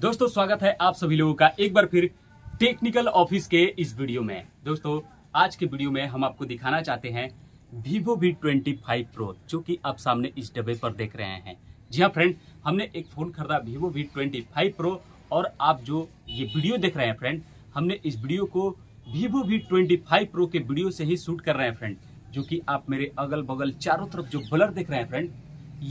दोस्तों स्वागत है आप सभी लोगों का एक बार फिर टेक्निकल ऑफिस के इस वीडियो में दोस्तों आज के वीडियो में हम आपको दिखाना चाहते हैं Vivo V twenty five Pro जो कि आप सामने इस डब्बे पर देख रहे हैं जी हाँ फ्रेंड हमने एक फ़ोन खरीदा Vivo V twenty five Pro और आप जो ये वीडियो देख रहे हैं फ्रेंड हमने इस वीडियो को Vivo V twenty five Pro के वीडियो से ही शूट कर रहे हैं फ्रेंड जो कि आप मेरे अगल बगल चारों तरफ जो ब्लर देख रहे हैं फ्रेंड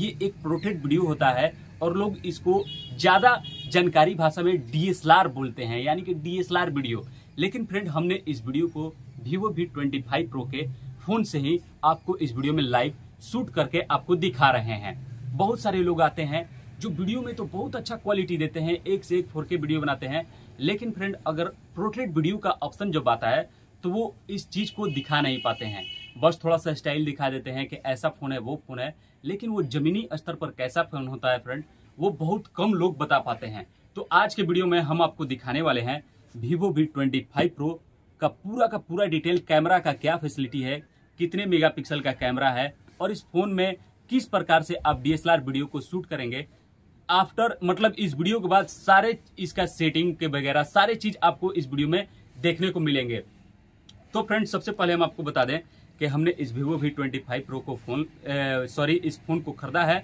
ये एक प्रोटेक्ट वीडियो होता है और लोग इसको ज़्यादा जानकारी भाषा में डीएसएलआर बोलते हैं यानी कि डीएसएलआर वीडियो लेकिन फ्रेंड हमने इस वीडियो को Vivo V twenty five Pro के फ़ोन से ही आपको इस वीडियो में लाइव शूट करके आपको दिखा रहे हैं बहुत सारे लोग आते हैं जो वीडियो में तो बहुत अच्छा क्वालिटी देते हैं एक से एक फोर के वीडियो बनाते हैं लेकिन फ्रेंड अगर पोर्ट्रेट वीडियो का ऑप्शन जब आता है तो वो इस चीज़ को दिखा नहीं पाते हैं बस थोड़ा सा स्टाइल दिखा देते हैं कि ऐसा फ़ोन है वो फ़ोन है लेकिन वो ज़मीनी स्तर पर कैसा फ़ोन होता है फ्रेंड वो बहुत कम लोग बता पाते हैं तो आज के वीडियो में हम आपको दिखाने वाले हैं Vivo V twenty five Pro का पूरा का पूरा डिटेल कैमरा का क्या फैसिलिटी है कितने मेगापिक्सल का कैमरा है और इस फ़ोन में किस प्रकार से आप डी वीडियो को शूट करेंगे आफ्टर मतलब इस वीडियो के बाद सारे इसका सेटिंग के वगैरह सारे चीज़ आपको इस वीडियो में देखने को मिलेंगे तो फ्रेंड्स सबसे पहले हम आपको बता दें कि हमने इस Vivo V twenty five Pro को फ़ोन सॉरी इस फ़ोन को ख़रीदा है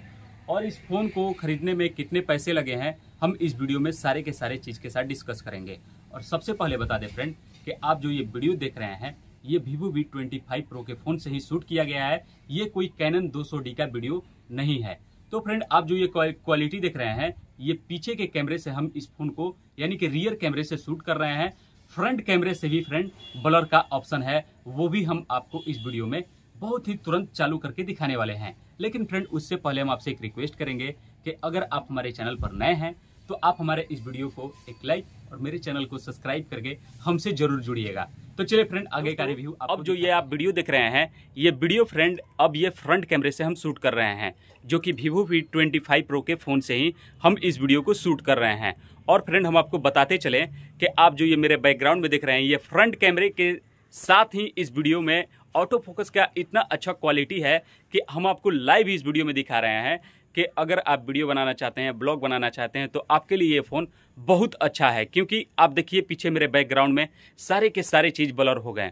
और इस फ़ोन को ख़रीदने में कितने पैसे लगे हैं हम इस वीडियो में सारे के सारे चीज़ के साथ डिस्कस करेंगे और सबसे पहले बता दें फ्रेंड कि आप जो ये वीडियो देख रहे हैं ये Vivo V twenty five Pro के फ़ोन से ही शूट किया गया है ये कोई कैनन डी का वीडियो नहीं है तो फ्रेंड आप जो ये क्वालिटी देख रहे हैं ये पीछे के कैमरे से हम इस फ़ोन को यानी कि रियर कैमरे से शूट कर रहे हैं फ्रंट कैमरे से भी फ्रेंड ब्लर का ऑप्शन है वो भी हम आपको इस वीडियो में बहुत ही तुरंत चालू करके दिखाने वाले हैं लेकिन फ्रेंड उससे पहले हम आपसे एक रिक्वेस्ट करेंगे कि अगर आप हमारे चैनल पर नए हैं तो आप हमारे इस वीडियो को एक लाइक और मेरे चैनल को सब्सक्राइब करके हमसे जरूर जुड़िएगा तो चलिए फ्रेंड आगे का रिव्यू अब जो ये आप वीडियो देख रहे हैं ये वीडियो फ्रेंड अब ये फ्रंट कैमरे से हम शूट कर रहे हैं जो कि Vivo V twenty five Pro के फ़ोन से ही हम इस वीडियो को शूट कर रहे हैं और फ्रेंड हम आपको बताते चलें कि आप जो ये मेरे बैकग्राउंड में देख रहे हैं ये फ्रंट कैमरे के साथ ही इस वीडियो में ऑटो फोकस का इतना अच्छा क्वालिटी है कि हम आपको लाइव इस वीडियो में दिखा रहे हैं कि अगर आप वीडियो बनाना चाहते हैं ब्लॉग बनाना चाहते हैं तो आपके लिए ये फ़ोन बहुत अच्छा है क्योंकि आप देखिए पीछे मेरे बैकग्राउंड में सारे के सारे चीज़ ब्लर हो गए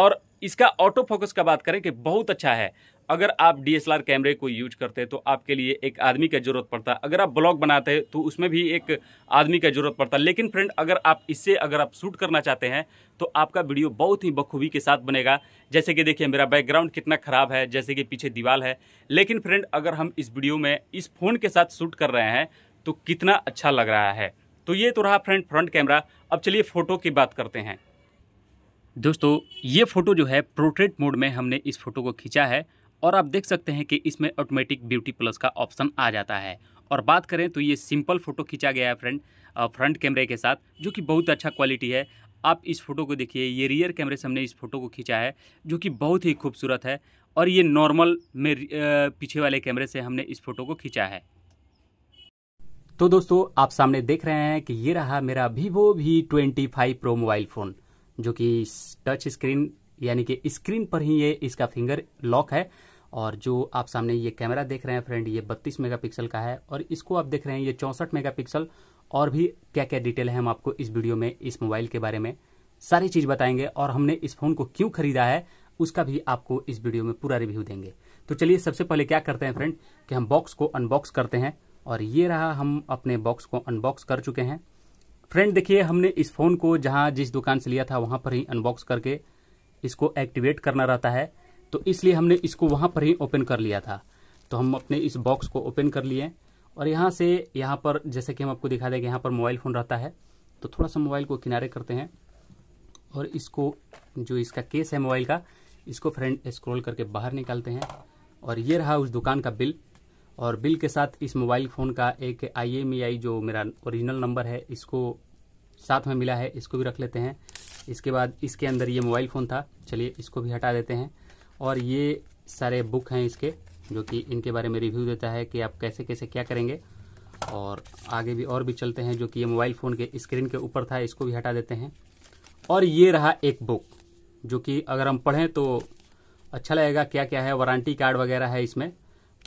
और इसका ऑटो फोकस का बात करें कि बहुत अच्छा है अगर आप डीएसएलआर कैमरे को यूज करते हैं तो आपके लिए एक आदमी का ज़रूरत पड़ता है अगर आप ब्लॉग बनाते हैं तो उसमें भी एक आदमी का ज़रूरत पड़ता है लेकिन फ्रेंड अगर आप इससे अगर आप शूट करना चाहते हैं तो आपका वीडियो बहुत ही बखूबी के साथ बनेगा जैसे कि देखिए मेरा बैकग्राउंड कितना ख़राब है जैसे कि पीछे दीवार है लेकिन फ्रेंड अगर हम इस वीडियो में इस फ़ोन के साथ शूट कर रहे हैं तो कितना अच्छा लग रहा है तो ये तो रहा फ्रेंड फ्रंट कैमरा अब चलिए फ़ोटो की बात करते हैं दोस्तों ये फ़ोटो जो है पोर्ट्रेट मोड में हमने इस फ़ोटो को खींचा है और आप देख सकते हैं कि इसमें ऑटोमेटिक ब्यूटी प्लस का ऑप्शन आ जाता है और बात करें तो ये सिंपल फ़ोटो खींचा गया है फ्रंट फ्रंट कैमरे के साथ जो कि बहुत अच्छा क्वालिटी है आप इस फ़ोटो को देखिए ये रियर कैमरे से हमने इस फ़ोटो को खींचा है जो कि बहुत ही खूबसूरत है और ये नॉर्मल में पीछे वाले कैमरे से हमने इस फ़ोटो को खींचा है तो दोस्तों आप सामने देख रहे हैं कि ये रहा मेरा Vivo V twenty five Pro mobile phone जो कि टच स्क्रीन यानी कि स्क्रीन पर ही ये इसका फिंगर लॉक है और जो आप सामने ये कैमरा देख रहे हैं फ्रेंड ये 32 मेगापिक्सल का है और इसको आप देख रहे हैं ये चौंसठ मेगापिक्सल और भी क्या क्या डिटेल है हम आपको इस वीडियो में इस मोबाइल के बारे में सारी चीज़ बताएंगे और हमने इस फ़ोन को क्यों खरीदा है उसका भी आपको इस वीडियो में पूरा रिव्यू देंगे तो चलिए सबसे पहले क्या करते हैं फ्रेंड कि हम बॉक्स को अनबॉक्स करते हैं और ये रहा हम अपने बॉक्स को अनबॉक्स कर चुके हैं फ्रेंड देखिए हमने इस फ़ोन को जहां जिस दुकान से लिया था वहां पर ही अनबॉक्स करके इसको एक्टिवेट करना रहता है तो इसलिए हमने इसको वहाँ पर ही ओपन कर लिया था तो हम अपने इस बॉक्स को ओपन कर लिए और यहाँ से यहाँ पर जैसे कि हम आपको दिखा देंगे यहाँ पर मोबाइल फ़ोन रहता है तो थोड़ा सा मोबाइल को किनारे करते हैं और इसको जो इसका केस है मोबाइल का इसको फ्रेंड स्क्रॉल करके बाहर निकालते हैं और ये रहा उस दुकान का बिल और बिल के साथ इस मोबाइल फ़ोन का एक आई जो मेरा ओरिजिनल नंबर है इसको साथ में मिला है इसको भी रख लेते हैं इसके बाद इसके अंदर ये मोबाइल फ़ोन था चलिए इसको भी हटा देते हैं और ये सारे बुक हैं इसके जो कि इनके बारे में रिव्यू देता है कि आप कैसे कैसे क्या करेंगे और आगे भी और भी चलते हैं जो कि ये मोबाइल फ़ोन के स्क्रीन के ऊपर था इसको भी हटा देते हैं और ये रहा एक बुक जो कि अगर हम पढ़ें तो अच्छा लगेगा क्या क्या है वारंटी कार्ड वगैरह है इसमें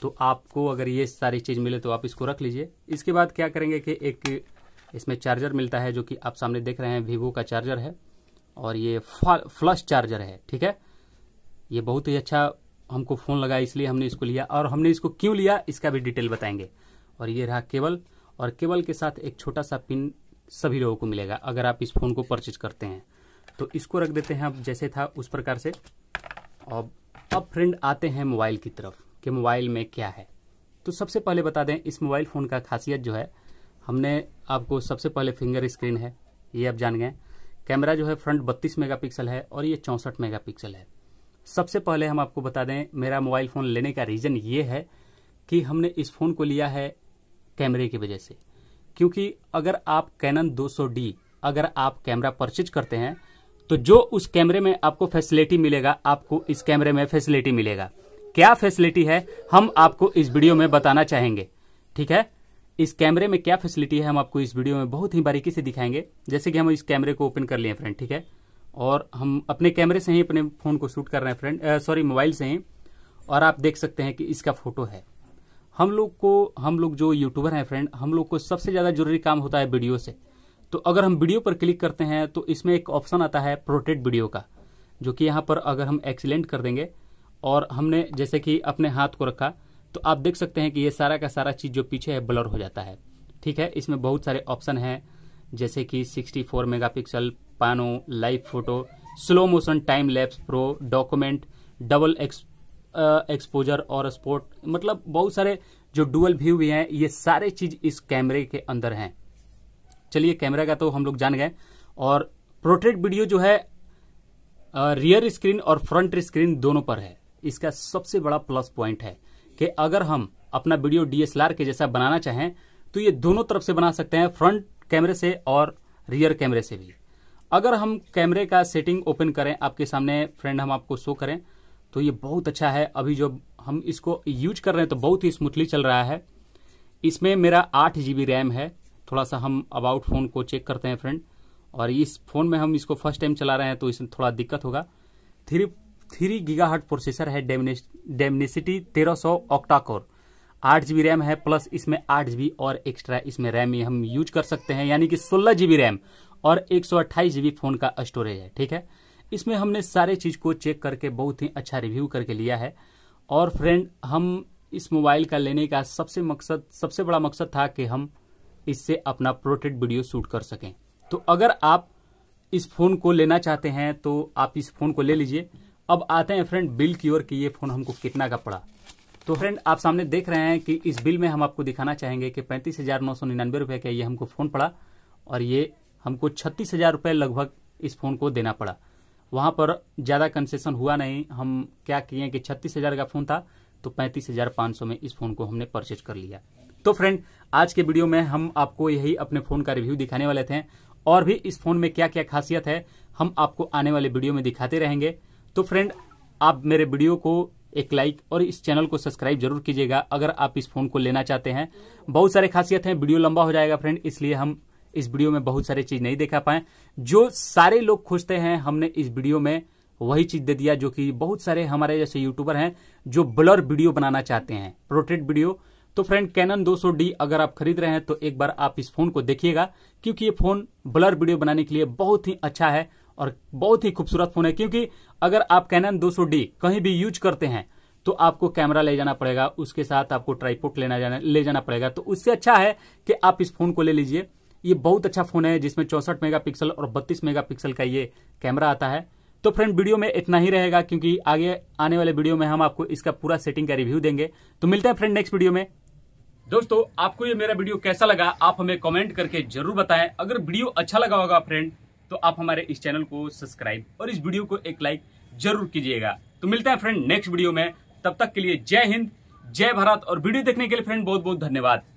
तो आपको अगर ये सारी चीज़ मिले तो आप इसको रख लीजिए इसके बाद क्या करेंगे कि एक इसमें चार्जर मिलता है जो कि आप सामने देख रहे हैं वीवो का चार्जर है और ये फ्लश चार्जर है ठीक है ये बहुत ही अच्छा हमको फोन लगा इसलिए हमने इसको लिया और हमने इसको क्यों लिया इसका भी डिटेल बताएंगे और ये रहा केबल और केबल के साथ एक छोटा सा पिन सभी लोगों को मिलेगा अगर आप इस फोन को परचेज करते हैं तो इसको रख देते हैं अब जैसे था उस प्रकार से और अब फ्रेंड आते हैं मोबाइल की तरफ कि मोबाइल में क्या है तो सबसे पहले बता दें इस मोबाइल फ़ोन का खासियत जो है हमने आपको सबसे पहले फिंगर स्क्रीन है ये आप जान गए कैमरा जो है फ्रंट 32 मेगापिक्सल है और ये चौंसठ मेगापिक्सल है सबसे पहले हम आपको बता दें मेरा मोबाइल फ़ोन लेने का रीज़न ये है कि हमने इस फ़ोन को लिया है कैमरे की वजह से क्योंकि अगर आप कैनन 200D अगर आप कैमरा परचेज करते हैं तो जो उस कैमरे में आपको फैसिलिटी मिलेगा आपको इस कैमरे में फैसिलिटी मिलेगा क्या फैसिलिटी है हम आपको इस वीडियो में बताना चाहेंगे ठीक है इस कैमरे में क्या फैसिलिटी है हम आपको इस वीडियो में बहुत ही बारीकी से दिखाएंगे जैसे कि हम इस कैमरे को ओपन कर लिए फ्रेंड ठीक है और हम अपने कैमरे से ही अपने फ़ोन को शूट कर रहे हैं फ्रेंड सॉरी मोबाइल से ही और आप देख सकते हैं कि इसका फोटो है हम लोग को हम लोग जो यूट्यूबर हैं फ्रेंड हम लोग को सबसे ज़्यादा जरूरी काम होता है वीडियो से तो अगर हम वीडियो पर क्लिक करते हैं तो इसमें एक ऑप्शन आता है प्रोटेक्ट वीडियो का जो कि यहाँ पर अगर हम एक्सीलेंट कर देंगे और हमने जैसे कि अपने हाथ को रखा तो आप देख सकते हैं कि ये सारा का सारा चीज़ जो पीछे है ब्लर हो जाता है ठीक है इसमें बहुत सारे ऑप्शन हैं जैसे कि 64 megapixel pano live photo slow motion time lapse pro document double ex exposure और स्पोर्ट मतलब बहुत सारे जो डुअल व्यू भी हैं ये सारे चीज इस कैमरे के अंदर हैं चलिए कैमरा का तो हम लोग जान गए और प्रोट्रेट वीडियो जो है रियर स्क्रीन और फ्रंट स्क्रीन दोनों पर है इसका सबसे बड़ा प्लस पॉइंट है कि अगर हम अपना वीडियो डीएसएलआर के जैसा बनाना चाहें तो ये दोनों तरफ से बना सकते हैं फ्रंट कैमरे से और रियर कैमरे से भी अगर हम कैमरे का सेटिंग ओपन करें आपके सामने फ्रेंड हम आपको शो करें तो ये बहुत अच्छा है अभी जो हम इसको यूज कर रहे हैं तो बहुत ही स्मूथली चल रहा है इसमें मेरा आठ जी रैम है थोड़ा सा हम अबाउट फ़ोन को चेक करते हैं फ्रेंड और इस फ़ोन में हम इसको फर्स्ट टाइम चला रहे हैं तो इसमें थोड़ा दिक्कत होगा three three giga hertz processor है डेमनेसिटी तेरह सौ ऑक्टाकोर आठ जी रैम है प्लस इसमें आठ जी और एक्स्ट्रा इसमें रैम हम यूज कर सकते हैं यानी कि सोलह जी रैम और एक सौ जीबी फोन का स्टोरेज है ठीक है इसमें हमने सारे चीज को चेक करके बहुत ही अच्छा रिव्यू करके लिया है और फ्रेंड हम इस मोबाइल का लेने का सबसे मकसद सबसे बड़ा मकसद था कि हम इससे अपना प्रोटेड वीडियो शूट कर सकें तो अगर आप इस फोन को लेना चाहते हैं तो आप इस फोन को ले लीजिए अब आते हैं फ्रेंड बिल की ओर कि ये फोन हमको कितना का पड़ा तो फ्रेंड आप सामने देख रहे हैं कि इस बिल में हम आपको दिखाना चाहेंगे कि पैंतीस हजार नौ सौ निन्यानवे रुपये का ये हमको फोन पड़ा और ये हमको छत्तीस हजार रुपये लगभग इस फोन को देना पड़ा वहां पर ज्यादा कंसेशन हुआ नहीं हम क्या किए कि छत्तीस हजार का फोन था तो पैंतीस हजार पांच सौ में इस फोन को हमने परचेज कर लिया तो फ्रेंड आज के वीडियो में हम आपको यही अपने फोन का रिव्यू दिखाने वाले थे और भी इस फोन में क्या क्या खासियत है हम आपको आने वाले वीडियो में दिखाते रहेंगे तो फ्रेंड आप मेरे वीडियो को एक लाइक और इस चैनल को सब्सक्राइब जरूर कीजिएगा अगर आप इस फोन को लेना चाहते हैं बहुत सारे खासियत हैं वीडियो लंबा हो जाएगा फ्रेंड इसलिए हम इस वीडियो में बहुत सारी चीज नहीं देखा पाए जो सारे लोग खोजते हैं हमने इस वीडियो में वही चीज दे दिया जो कि बहुत सारे हमारे जैसे यूट्यूबर हैं जो ब्लर वीडियो बनाना चाहते हैं प्रोट्रेट वीडियो तो फ्रेंड कैनन 200D अगर आप खरीद रहे हैं तो एक बार आप इस फोन को देखिएगा क्योंकि ये फोन ब्लर वीडियो बनाने के लिए बहुत ही अच्छा है और बहुत ही खूबसूरत फोन है क्योंकि अगर आप कैनन 200D कहीं भी यूज करते हैं तो आपको कैमरा ले जाना पड़ेगा उसके साथ आपको ट्राईपोर्ट लेना जाना ले जाना पड़ेगा तो उससे अच्छा है कि आप इस फोन को ले लीजिए ये बहुत अच्छा फोन है जिसमें चौसठ मेगा और बत्तीस मेगा का ये कैमरा आता है तो फ्रेंड वीडियो में इतना ही रहेगा क्योंकि आगे आने वाले वीडियो में हम आपको इसका पूरा सेटिंग का रिव्यू देंगे तो मिलते हैं फ्रेंड नेक्स्ट वीडियो में दोस्तों आपको ये मेरा वीडियो कैसा लगा आप हमें कमेंट करके जरूर बताएं अगर वीडियो अच्छा लगा होगा फ्रेंड तो आप हमारे इस चैनल को सब्सक्राइब और इस वीडियो को एक लाइक जरूर कीजिएगा तो मिलता है फ्रेंड नेक्स्ट वीडियो में तब तक के लिए जय हिंद जय भारत और वीडियो देखने के लिए फ्रेंड बहुत बहुत धन्यवाद